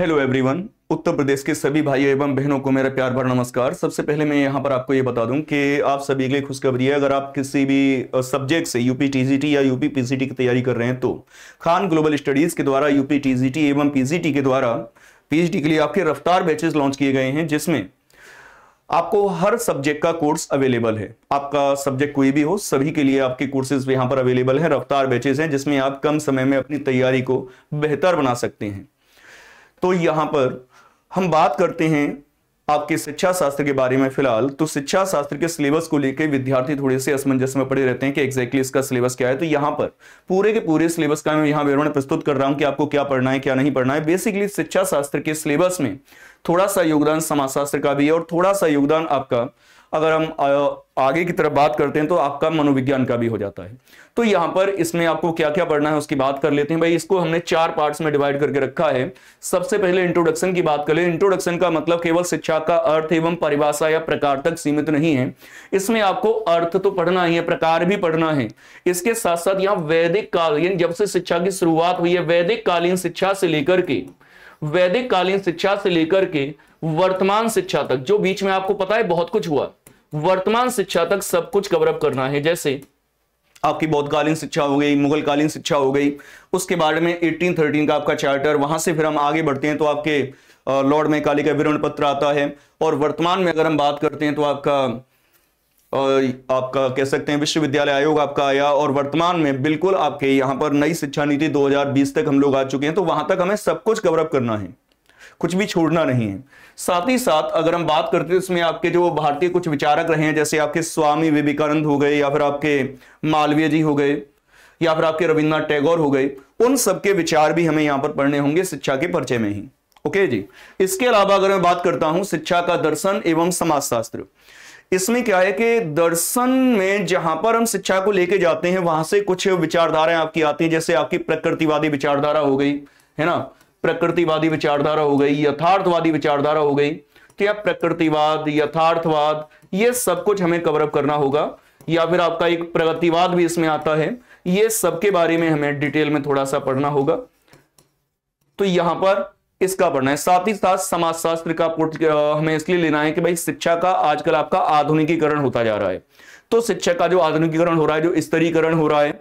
hello everyone उत्तर प्रदेश के सभी भाइयों एवं बहनों को मेरा प्यार भरा नमस्कार सबसे पहले मैं यहाँ पर आपको ये बता दूं कि आप सभी के लिए खुशखबरी है अगर आप किसी भी सब्जेक्ट से यूपी टीजीटी या यूपी पीजीटी की तैयारी कर रहे हैं तो खान ग्लोबल स्टडीज के द्वारा यूपी टीजीटी एवं पीजीटी के द्वारा पीजीटी के लिए आपके रफ्तार बैचेज लॉन्च किए गए हैं जिसमें आपको हर सब्जेक्ट का कोर्स अवेलेबल है आपका सब्जेक्ट कोई भी हो सभी के लिए आपके कोर्सेज यहाँ पर अवेलेबल है रफ्तार बैचेज हैं जिसमें आप कम समय में अपनी तैयारी को बेहतर बना सकते हैं तो यहां पर हम बात करते हैं आपके शिक्षा शास्त्र के बारे में फिलहाल तो शिक्षा शास्त्र के सिलेबस को लेकर विद्यार्थी थोड़े से असमंजस में पड़े रहते हैं कि एग्जैक्टली इसका सिलेबस क्या है तो यहाँ पर पूरे के पूरे सिलेबस का मैं यहाँ विवरण प्रस्तुत कर रहा हूँ कि आपको क्या पढ़ना है क्या नहीं पढ़ना है बेसिकली शिक्षा शास्त्र के सिलेबस में थोड़ा सा योगदान समाजशास्त्र का भी है और थोड़ा सा योगदान आपका अगर हम आगे की तरफ बात करते हैं तो आपका मनोविज्ञान का भी हो जाता है तो यहाँ पर इसमें आपको क्या क्या पढ़ना है उसकी बात कर लेते हैं भाई इसको हमने चार पार्ट्स में डिवाइड करके रखा है सबसे पहले इंट्रोडक्शन की बात करें इंट्रोडक्शन का मतलब केवल शिक्षा का अर्थ एवं परिभाषा या प्रकार तक सीमित नहीं है इसमें आपको अर्थ तो पढ़ना ही है प्रकार भी पढ़ना है इसके साथ साथ यहाँ वैदिक कालीन जब से शिक्षा की शुरुआत हुई है वैदिक कालीन शिक्षा से लेकर के वैदिक कालीन शिक्षा से लेकर के वर्तमान शिक्षा तक जो बीच में आपको पता है बहुत कुछ हुआ वर्तमान शिक्षा तक सब कुछ कवरअप करना है जैसे आपकी बौद्धकालीन शिक्षा हो गई मुगलकालीन शिक्षा हो गई उसके बारे में 1813 का आपका चार्टर वहां से फिर हम आगे बढ़ते हैं तो आपके लॉर्ड काली का विवरण पत्र आता है और वर्तमान में अगर हम बात करते हैं तो आपका आपका कह सकते हैं विश्वविद्यालय आयोग आपका आया और वर्तमान में बिल्कुल आपके यहाँ पर नई शिक्षा नीति 2020 तक हम लोग आ चुके हैं तो वहां तक हमें सब कुछ कवरअप करना है कुछ भी छोड़ना नहीं है साथ ही साथ अगर हम बात करते हैं इसमें आपके जो भारतीय कुछ विचारक रहे हैं जैसे आपके स्वामी विवेकानंद हो गए या फिर आपके मालवीय जी हो गए या फिर आपके रविन्द्रनाथ टैगोर हो गए उन सबके विचार भी हमें यहां पर पढ़ने होंगे शिक्षा के परिचय में ही ओके जी इसके अलावा अगर मैं बात करता हूं शिक्षा का दर्शन एवं समाजशास्त्र इसमें क्या है कि दर्शन में जहां पर हम शिक्षा को लेके जाते हैं वहां से कुछ विचारधाराएं आपकी आती हैं जैसे आपकी प्रकृतिवादी विचारधारा हो गई है ना प्रकृतिवादी विचारधारा हो गई यथार्थवादी विचारधारा हो गई तो प्रकृतिवाद यथार्थवाद ये सब कुछ हमें कवरअप करना होगा या फिर आपका एक प्रगतिवाद भी इसमें आता है ये सबके बारे में हमें डिटेल में थोड़ा सा पढ़ना होगा तो यहां पर इसका पढ़ना है साथ ही साथ समाजशास्त्र का हमें इसलिए लेना है कि भाई शिक्षा का आजकल आपका आधुनिकीकरण होता जा रहा है तो शिक्षा का जो आधुनिकीकरण हो रहा है जो स्तरीकरण हो रहा है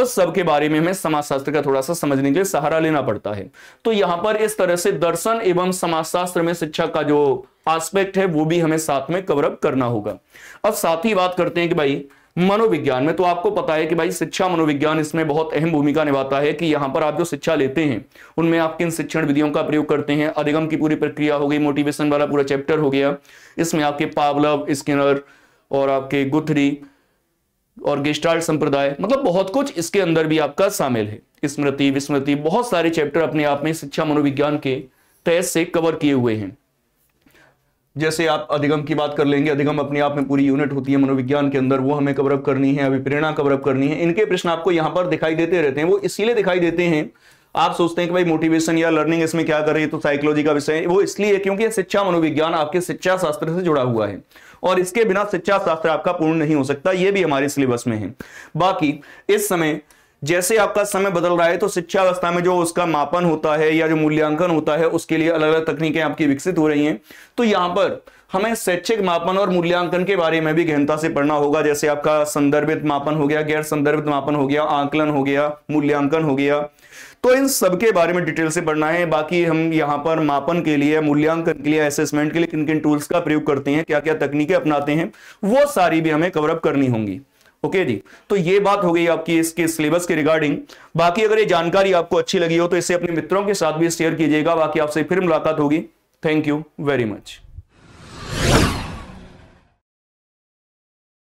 उस सब के बारे में हमें समाजशास्त्र का थोड़ा सा समझने के लिए सहारा लेना पड़ता है तो यहां पर इस तरह से दर्शन एवं समाजशास्त्र में शिक्षा का जो आस्पेक्ट है वो भी हमें साथ में कवरअप करना होगा अब साथ ही बात करते हैं कि भाई मनोविज्ञान में तो आपको पता है कि भाई शिक्षा मनोविज्ञान इसमें बहुत अहम भूमिका निभाता है कि यहाँ पर आप जो शिक्षा लेते हैं उनमें आप किन शिक्षण विधियों का प्रयोग करते हैं अधिगम की पूरी प्रक्रिया हो गई मोटिवेशन वाला पूरा चैप्टर हो गया इसमें आपके पावलव स्किनर और आपके गुथरी और गेस्टाल्ट संप्रदाय मतलब बहुत कुछ इसके अंदर भी आपका शामिल है स्मृति विस्मृति बहुत सारे चैप्टर अपने आप में शिक्षा मनोविज्ञान के तहत से कवर किए हुए हैं जैसे आप अधिगम की बात कर लेंगे अधिगम अपने आप में पूरी यूनिट होती है मनोविज्ञान के अंदर वो हमें कवरअप करनी है अभिप्रेरणा कवरअप करनी है इनके प्रश्न आपको यहां पर दिखाई देते रहते हैं वो इसीलिए दिखाई देते हैं आप सोचते हैं कि भाई मोटिवेशन या लर्निंग इसमें क्या कर रही है तो साइकोलॉजी का विषय है वो इसलिए क्योंकि शिक्षा मनोविज्ञान आपके शिक्षा शास्त्र से जुड़ा हुआ है और इसके बिना शिक्षा शास्त्र आपका पूर्ण नहीं हो सकता यह भी हमारे सिलेबस में है बाकी इस समय जैसे आपका समय बदल रहा है तो शिक्षा अवस्था में जो उसका मापन होता है या जो मूल्यांकन होता है उसके लिए अलग अलग तकनीकें आपकी विकसित हो रही हैं तो यहाँ पर हमें शैक्षिक मापन और मूल्यांकन के बारे में भी गहनता से पढ़ना होगा जैसे आपका संदर्भित मापन हो गया गैर संदर्भित मापन हो गया आंकलन हो गया मूल्यांकन हो गया तो इन सबके बारे में डिटेल से पढ़ना है बाकी हम यहाँ पर मापन के लिए मूल्यांकन के लिए असेसमेंट के लिए किन किन टूल्स का प्रयोग करते हैं क्या क्या तकनीकें अपनाते हैं वो सारी भी हमें कवरअप करनी होंगी ओके जी तो ये बात हो गई आपकी इसके सिलेबस के रिगार्डिंग बाकी अगर ये जानकारी आपको अच्छी लगी हो तो इसे अपने मित्रों के साथ भी शेयर कीजिएगा बाकी आपसे फिर मुलाकात होगी थैंक यू वेरी मच